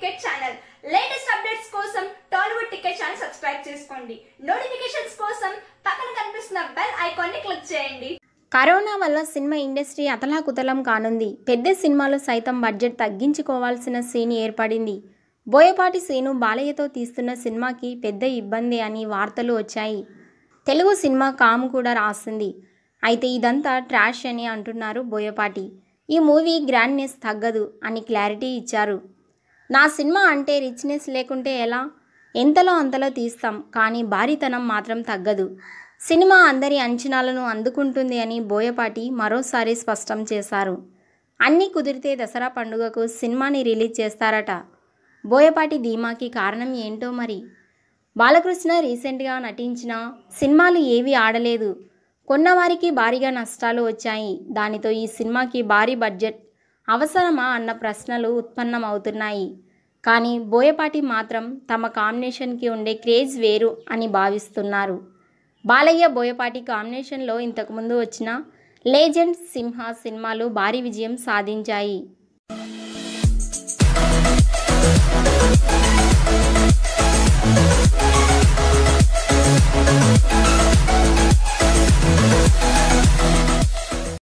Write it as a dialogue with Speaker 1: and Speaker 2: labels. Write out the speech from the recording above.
Speaker 1: ticket channel latest updates కోసం Tollywood ticket channel subscribe చేసుకోండి notifications కోసం పక్కన కనిపిస్తున్న బెల్ ఐకాన్ ని క్లిక్ చేయండి
Speaker 2: కరోనా వల్ల సినిమా ఇండస్ట్రీ అతలాకుతలం కానుంది పెద్ద సినిమాలు సైతం బడ్జెట్ తగ్గించుకోవాల్సిన సీన్ ఏర్పడింది బోయపాటి సీను బాలయ్యతో తీస్తున్న సినిమాకి పెద్ద ఇబ్బంది అని వార్తలు వచ్చాయి తెలుగు సినిమా కాము కూడా రాసింది అయితే ఇదంతా ట్రాష్ అని అంటున్నారు బోయపాటి ఈ మూవీ గ్రాండ్నెస్ తగ్గదు అని క్లారిటీ ఇచ్చారు నా సినిమా అంటే రిచ్నెస్ లేకుంటే ఎలా ఎంతలో అంతలో తీస్తాం కానీ భారీతనం మాత్రం తగ్గదు సినిమా అందరి అంచనాలను అందుకుంటుంది అని బోయపాటి మరోసారి స్పష్టం చేశారు అన్నీ కుదిరితే దసరా పండుగకు సినిమాని రిలీజ్ చేస్తారట బోయపాటి ధీమాకి కారణం ఏంటో మరి బాలకృష్ణ రీసెంట్గా నటించిన సినిమాలు ఏవీ ఆడలేదు కొన్నవారికి భారీగా నష్టాలు వచ్చాయి దానితో ఈ సినిమాకి భారీ బడ్జెట్ అవసరమా అన్న ప్రశ్నలు ఉత్పన్నమవుతున్నాయి కానీ బోయపాటి మాత్రం తమ కాంబినేషన్కి ఉండే క్రేజ్ వేరు అని భావిస్తున్నారు బాలయ్య బోయపాటి కాంబినేషన్లో ఇంతకుముందు వచ్చిన లేజెండ్ సింహ సినిమాలు భారీ విజయం సాధించాయి